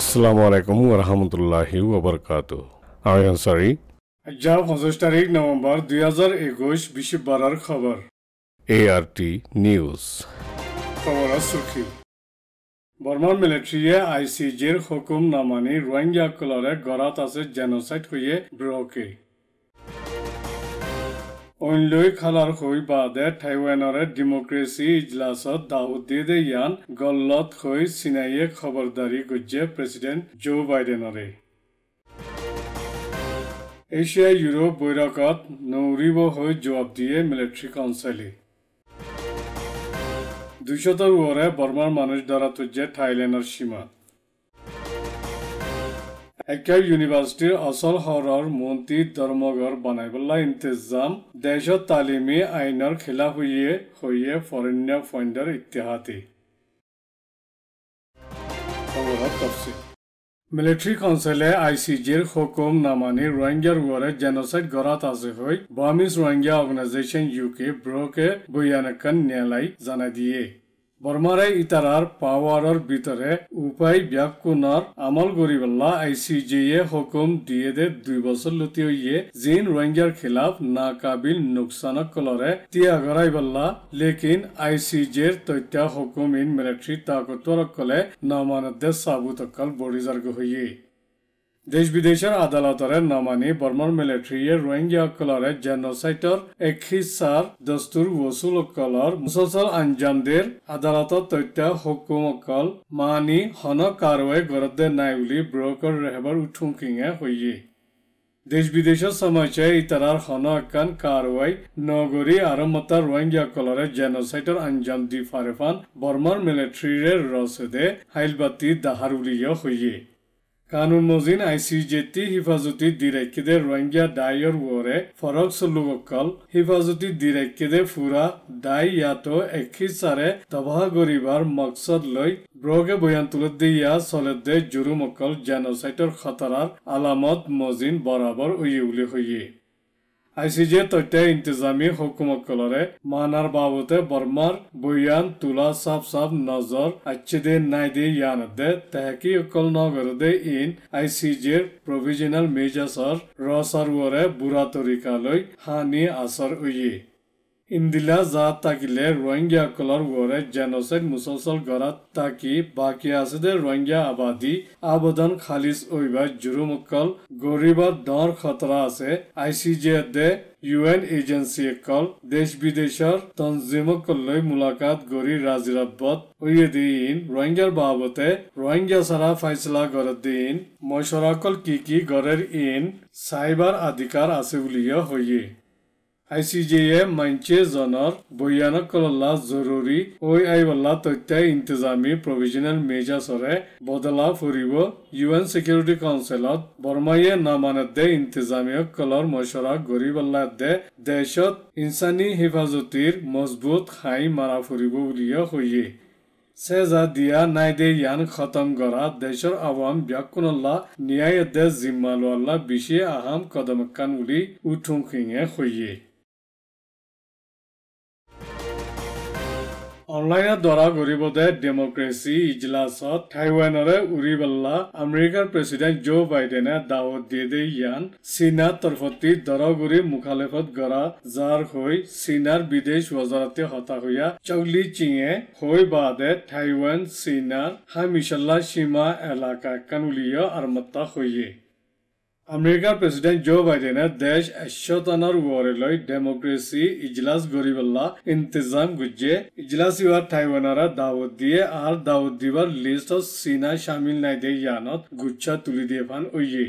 আসসালামু আলাইকুম ওয়া রাহমাতুল্লাহি ওয়া বারাকাতু আই এম সরি আজ 25 তারিখ নভেম্বর 2021 বিশ্ববারার খবর এআরটি নিউজ খবর আসুকি বর্মান মিলিটারিয়ে আইসিজির হুকুম না মানি রোহিঙ্গা কলরে গরাত আছে জেনোসাইড হইয়ে ব্রোকে অইনলৈ খালাৰ হৈ বাদে টাইৱানৰে ডেমক্ৰেচি ইজলাছত দাউদ্দিদে ইয়ান গল্লত হৈ চিনাইয়ে খবৰদাৰী গুজে প্ৰেচিডেণ্ট জো বাইডেনৰে এছিয়া ইউৰোপ বৈৰকত নৌৰিব হৈ জবাব দিয়ে মিলিট্ৰী কাউঞ্চিলে দুশতৰ ওৱৰে বৰ্মাৰ মানুহ দ্বাৰা তুজে থাইলেণ্ডৰ সীমা একে ইউনিভাৰ্চিটিৰ আচল সৰৰ মন্ত্ৰী ধৰ্মগড় বনাবলৈ ইন্তজাম দেশত তালিমী আইনৰ খিলাফ হৈয়ে হৈয়ে ফৰেন্য ফণ্ডৰ ইতিহাতী মিলিটাৰী কাউঞ্চিলে আই চি জিৰ হুকুম নামানি ৰোহিংগীয়াৰ জেনচাইড গঢ়াত আছে হৈ Burmese Rohingya organisation U K ব্ৰকে বৈয়ানকান ন্যায়ালয় জনাই দিয়ে বৰ্মাৰে ইটাৰাৰ পাৱাৰৰ ভিতৰে উপায় ব্যাকুনাৰ আমল গৰিবল্লা আইসিজে এ হুকুম দিয়ে দে দুই বছৰ লতি হইয়ে জিন রোহিঙ্গার খিলাফ না কাবিল নুকসান কলরে তিয়া গড়াই বল্লা লেকিন আইসিজের তথ্য হুকুম ইন মিলিটারি তাকতর কলে নমানদে সাবুত কল বড়িজার্গ দেশ বিদেশের আদালতরে নামানি বর্মন মিলিটারিয়ে কলরে জেনোসাইটর এক হিসার দস্তুর কলর মুসলসল আঞ্জামদের আদালত তথ্য অকল মানি হন কারওয়ে গরদে নাই বুলি ব্রকর রেহবার উঠুকিঙে হইয়ে দেশ বিদেশের সমস্যায় ইতারার হন একান কারওয়াই নগরী আৰু মতা কলরে জেনোসাইটর আঞ্জাম দি ফারেফান বর্মার মিলিটারিরে রসদে হাইলবাতি দাহার উলিয়া হইয়ে কানুন মজিন আই চি জেটি হিফাজতি দিৰাকিদে ৰংগীয়া ডাইৰ ৱৰে ফৰক চলুবকল হিফাজতি দিৰাকিদে ফুৰা ডাই ইয়াতো একিচাৰে তবাহ কৰিবৰ মকচদ লৈ ব্ৰগে বয়ান তুল দিয়া চলেদে জুৰুমকল জেনচাইটৰ খতৰাৰ আলামত মজিন বৰাবৰ উয়ে ICJ to'yta intizomiy hukumatlarga ma'nar babida bormar buyan tula sab sab nazar achchide naydi yanida tahqiq qilnogirde in ICJ provisional measures rosarvore buratorikaloy hani asar uyi ইন্দিলা যা থাকিলে রোহিঙ্গা কলৰ গড়ে জেনচাইড মুছলচল গড়াত থাকি বাকী আছে দে ৰোহিঙ্গা আবাদী আবদন খালিচ অভিভাৱ জুৰুমকল গৰীবৰ দৰ খতৰা আছে আই চি জে দে ইউ এন এজেঞ্চিয়ে কল দেশ বিদেশৰ তঞ্জিমকলৈ মোলাকাত গৰি ৰাজিৰাবত দিন ৰোহিংগাৰ বাবতে ৰোহিংগা চাৰা ফাইচলা গড়ে দিন মইচৰাকল কি কি গড়ে ইন চাইবাৰ অধিকাৰ আছে বুলিয়ে হয়েই আইচিজেয়ে মঞ্চেজনৰ বৈয়ানকলা জৰুৰী হৈ আহিবলা তথ্য ইন্তজামী প্ৰভিজনেল মেজাজৰে বদলা ফুৰিব ইউ এন চিকিউৰিটি কাউঞ্চিলত বৰ্মায়ে নামানতে ইন্তজামীসকলৰ মচৰা গঢ়িবলাদে দেশত ইনচানী হেফাজতিৰ মজবুত হাই মাৰা ফুৰিব বুলিয়ে হৈয়ে চেজা দিয়া নাইদে ইয়ান খতম কৰা দেশৰ আৱাম ব্যাকুনল্লা ন্যায়দে জিম্মা লোৱাল্লা বিশে আহাম কদমকান বুলি উঠোং সিঙে সৈয়ে অনলাইন দ্বাৰা ঘূৰিব দে ডেমক্ৰেচি ইজলাছত টাইৱানৰে উৰি বেলা আমেৰিকাৰ প্ৰেছিডেণ্ট জো বাইডেনে দাৱত দিয়ে দে ইয়ান চীনা তৰফতি দৰা ঘূৰি মুখালেফত গৰা যাৰ হৈ চীনাৰ বিদেশ বজাৰতে হতাশয়া চৌলি চিঙে হৈ বাদে থাইৱান চীনাৰ হামিছল্লা সীমা এলেকা কানুলীয় আৰম্ভ হৈয়ে আমেরিকার প্রেসিডেন্ট জো বাইডেনের দেশ একশো তানার ওয়ারেলই ডেমোক্রেসি ইজলাস গরিবাল্লা ইন্তজাম গুজে ইজলাস ইউয়ার টাইওয়ানারা দাওয়াত দিয়ে আর দাওয়াত দিবার লিস্ট সিনা শামিল নাই দে ইয়ানত গুচ্ছা তুলি দিয়ে পান ওইয়ে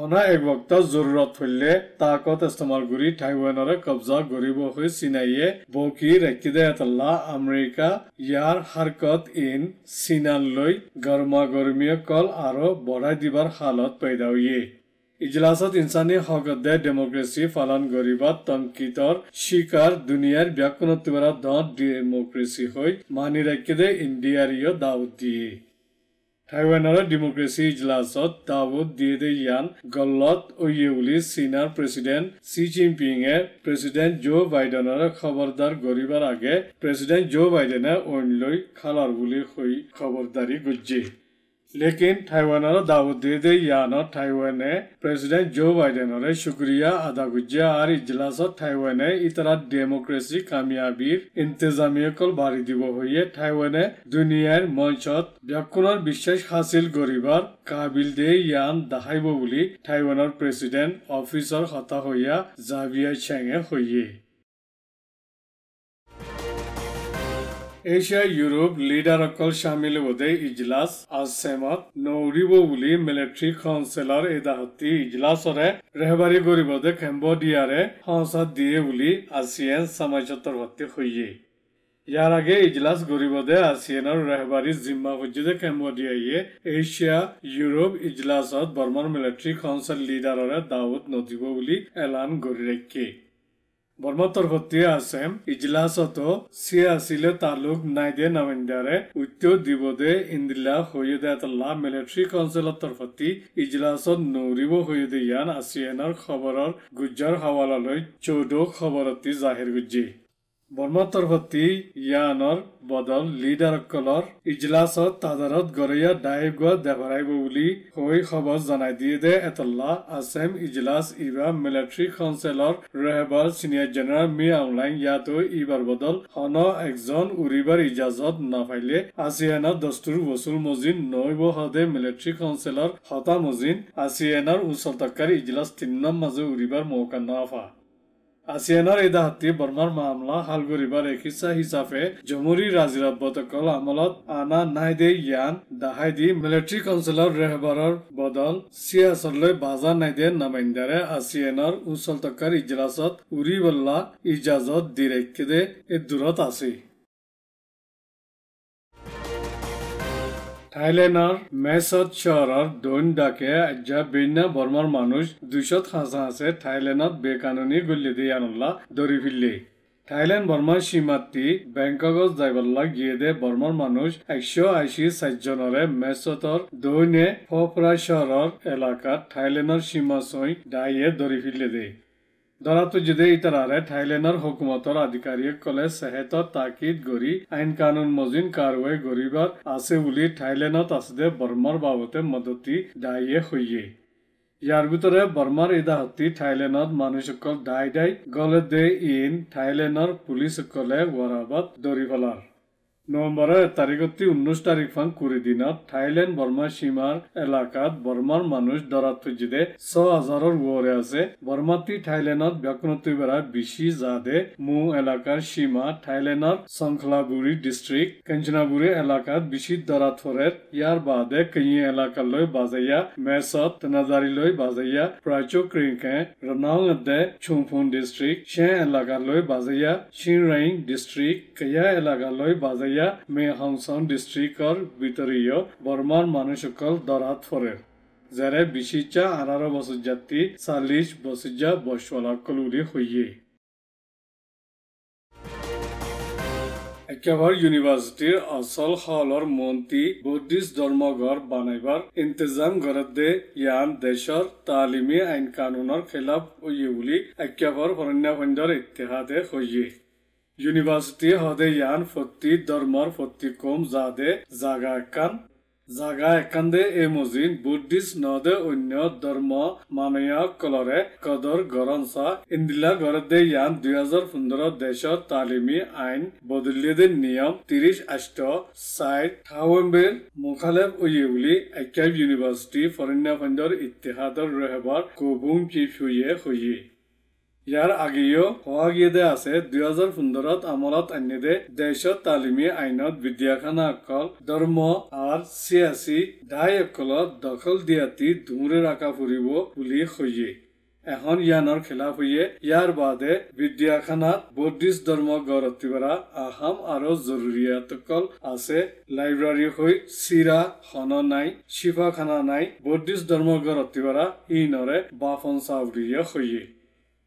হনা এক বক্তা জরুরত হইলে তাকত ইস্তেমাল গুড়ি ঠাইওয়ানরে কবজা গরিব হয়ে সিনাইয়ে বকি রেকিদায়াতল্লা আমেরিকা ইয়ার হারকত ইন সিনান লৈ গরমা গরমীয় কল আরো বড়াই দিবার হালত পয়দা হইয়ে ইজলাসত ইনসানী দে ডেমোক্রেসি পালন গরিবা তঙ্কিতর শিকার দুনিয়ার ব্যাকুণত্বরা দ ডেমোক্রেসি হই মানি রেখে দে ইন্ডিয়ারিও দাউদ দিয়ে টাইৱানৰ ডেমক্ৰেচি ইজলাছত দাৱুদ দিয়েদে ইয়ান গল্লত উয়ে বুলি চীনৰ প্ৰেচিডেণ্ট চি জিনপিঙে প্ৰেচিডেণ্ট জ' বাইডেনৰ খবৰদাৰ গঢ়িবৰ আগে প্ৰেচিডেণ্ট জ' বাইডেনে অইন লৈ খালৰ বুলি খবৰদাৰী গুজি لیکن تایوان را دعوت دیده یا نه تایوان پرزیدن جو بایدن را شکریا ادا گجه آر اجلاس تایوان ایترا دیموکریسی کامیابیر انتظامی کل باری دیو ہوئی تایوان دنیا منشت بیاکنان بیشش حاصل گریبار قابل دی یان دهای بولی تایوان پرزیدن آفیسر خطا ہویا زاویا چنگ ہوئی Asia Europe liderokol shamil bude ijlas az semat Nouribo buli military counselor edahati ijlasore rehbari koribode Cambodia re hansa diye buli ASEAN samajotor hotte hoye ইয়ার আগে ইজলাস গরিবদে আসিয়ানৰ ৰেহবাৰী জিম্মা সজ্জিদে কেম্বোডিয়াইয়ে এছিয়া ইউৰোপ ইজলাছত বৰ্মাৰ মিলিটাৰী কাউন্সিল লিডাৰৰে দাৱত নথিব বুলি এলান কৰি ৰাখে বৰ্মাতৰ সৈতে আছে ইজলাচতো চি আছিলে তালুক নাই দে নামিন্দাৰে উত্তৰ দিব দে ইন্দ্ৰিলা সৈয়দলা মিলিটাৰী কাউঞ্চিলৰ তৰফতি ইজলাচত নৌৰিব সৈয়দিয়ান আছিয়ানৰ খবৰৰ গুজ্জাৰ হাৱালালৈ চৌধ খবৰতি জাহিৰ গুজ্জি বৰ্মতৰভতি ইয়ানৰ বদল লিডাৰসকলৰ ইজলাছত তাদাৰত গৰিয়া ডায়েগুৱা দেৱৰাইব বুলি হৈ খবৰ জনাই দিয়ে দে এতল্লা আছেম ইজলাছ ইভা মিলিটাৰী কাউঞ্চেলৰ ৰেহবাৰ ছিনিয়ৰ জেনেৰেল মি আউলাই ইয়াতো ইবাৰ বদল হন একজন উৰিবাৰ ইজাজত নাফাইলে আছিয়ানৰ দস্তুৰ বচুল মজিন নৈব সদে মিলিটাৰী কাউঞ্চেলৰ হতা মজিদ আছিয়ানৰ উচলতকাৰী ইজলাছ তিন্নম মাজে উৰিবাৰ মৌকা নাফা আছিয়ানৰ এই দাহাতি বৰ্মাৰ মামলা শালগুৰিবাৰ একিচা হিচাপে জমুৰী ৰাজিৰা বটকল আমলত আনা নাই দে ইয়ান দাহাই দি মিলিটাৰী কাউঞ্চিলৰ ৰেহবাৰৰ বদল চিয়াচলৈ বাজা নাই দে নামাইন্দাৰে আছিয়ানৰ উচলতকাৰ ইজলাচত উৰি বল্লা ইজাজত দিৰেকেদে এই দূৰত আছে থাইলেণ্ডৰ মেচত চহৰৰ দৈন ডাকে বিনা বৰ্মাৰ মানুহ দুশত হাজাৰ আছে থাইলেণ্ডত বেকানুনী গুলি দি আনলা ধৰি ফিল্লি থাইলেণ্ড বৰ্মাৰ সীমাতি বেংককত যাবলা গিয়েদে বৰ্মাৰ মানুহ একশ আশী চাৰিজনৰে মেচতৰ দৈনে ফৰা চহৰৰ এলেকাত থাইলেণ্ডৰ সীমা চৈ ডাইয়ে ধৰি ফিল্লে দেই দৰাটো যদি ইতাৰাৰে থাইলেণ্ডৰ হুকুমতৰ আধিকাৰীয়ে কলে চেহেতত তাকিদ কৰি আইন কানুন মজিন কাৰৱাই গঢ়িবৰ আছে বুলি থাইলেণ্ডত আছে বৰ্মাৰ বাবতে মদতি দায়ে হৈয়ে ইয়াৰ ভিতৰত বৰ্মাৰ ইদাহতি থাইলেণ্ডত মানুহসকল দায় দায় গলে দে ইন থাইলেণ্ডৰ পুলিচসকলে ৱৰাবত দৰি পেলাৰ নভেম্বর তারিখতি উনিশ তারিখ ফান কুড়ি দিনত থাইল্যান্ড বর্মা সীমার এলাকাত বর্মার মানুষ দরাত থৈজিদে ছ হাজারর ওরে আছে বর্মাতি থাইল্যান্ডত ব্যাকুণতি বেড়া বিশি জাদে মু এলাকার সীমা থাইল্যান্ডর সংখলাবুরি ডিস্ট্রিক্ট কেঞ্চনাবুরি এলাকাত বিশি দরাত ফরের ইয়ার বাদে কেই এলাকার লৈ বাজাইয়া মেসত তেনাজারি লৈ বাজাইয়া প্রাইচো ক্রিংকে রনাং দে ছুমফুন ডিস্ট্রিক্ট সে এলাকার লৈ বাজাইয়া সিংরাইং ডিস্ট্রিক্ট কেয়া এলাকার লৈ বাজাইয়া Antalya Meyhansan distrikar bitiriyor Barman manuşukal darat forer. Zere bişiça anara basıcatti saliş basıca başvalakal uli huyi. একেবাৰ ইউনিভাৰ্চিটিৰ আচল হলৰ মন্ত্ৰী বুদ্ধিষ্ট ধৰ্মঘৰ বানাইবাৰ ইন্তজাম গৰদে ইয়ান দেশৰ তালিমী আইন কানুনৰ খিলাফ বুলি একেবাৰ সৈন্য সৈন্যৰ ইতিহাদে হৈয়ে ইউনিভাৰ্চিটি হদে ইয়ান ফতি ধৰ্মৰ ফতি কম জাদে জাগা একান জাগা একান দে এ মজিন বুদ্ধিষ্ট নদে অন্য ধৰ্ম মামেয় কলৰে কদৰ গৰম চা ইন্দিলা গড়ে দে ইয়ান দুহেজাৰ পোন্ধৰ দেশৰ তালিমী আইন বদলি দে নিয়ম ত্ৰিশ আষ্ট চাইট নৱেম্বৰ মুখালেপ উয়ে বুলি একাইভ ইউনিভাৰ্চিটি ফৰেন ফাণ্ডৰ ইতিহাদৰ ৰেহবাৰ কবুং কি ফুয়ে হয়েই ইয়াৰ আগেয়ে সহাগীয়ে আছে দুহেজাৰ পোন্ধৰত আমলত আনিদে দেশত তালিমী আইনত বিদ্যাখানা অকল ধৰ্ম আৰু চিয়াচী দায় অকলত দখল দিয়াতি ধুমুৰে ৰাখা ফুৰিব বুলি সৈয়ে এখন ইয়ানৰ খিলাফ হৈয়ে ইয়াৰ বাদে বিদ্যাখানাত বৌদ্ধিষ্ট ধৰ্ম গৌৰৱী পৰা আহাম আৰু জৰুৰীয়াতকল আছে লাইব্ৰেৰী হৈ চিৰা খন নাই চিফাখানা নাই বৌদ্ধিষ্ট ধৰ্ম গঢ় গৌৰৱী পৰা নৰে বাফন চাউৰীয়ে সৈয়ে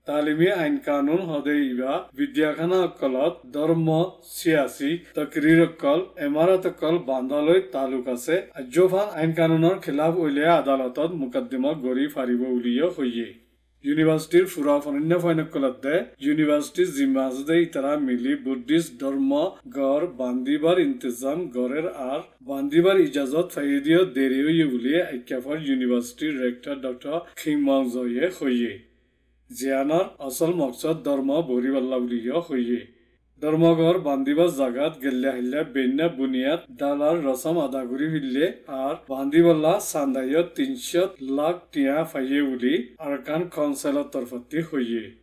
তালিমে আইন কানুন হদেইবা বিদ্যাখানাসকলত ধৰ্ম চিয়াচী তকৰীৰকল এমাৰতকল বান্ধলৈ তালুক আছে আজ্যফান আইন কানুনৰ খিলাফ উলিয়াই আদালতত মোকদ্দমা গঢ়ি ফাৰিব উলিয়া হৈয়ে ইউনিভাৰ্চিটিৰ ফুৰা অনন্য ফাইনকলতে ইউনিভাৰ্চিটিৰ জিম্মাজতে ইতাৰা মিলি বুদ্ধিষ্ট ধৰ্ম গড় বান্ধিবাৰ ইন্তজাম গড়ৰ আৰ বান্ধিবাৰ ইজাজত ফাৰি দিয়া দেৰি হৈয়ে বুলি আখ্যাফৰ ইউনিভাৰ্চিটিৰ ৰেক্টৰ ডক্টৰ খিংমাংজয়ে সৈয়ে ज्यानर असल मकसद धर्म भुरिवल्ला उलिय होइए धर्मघर बान्दिबा जगात गेल्या हिल्या बेन्य बुनियाद दालार रसम अदागुरी हिल्ले आर बान्दिबल्ला सान्दाय तिनस लाख टिया फाइए उली अर्कान कन्सेल तर्फती होइए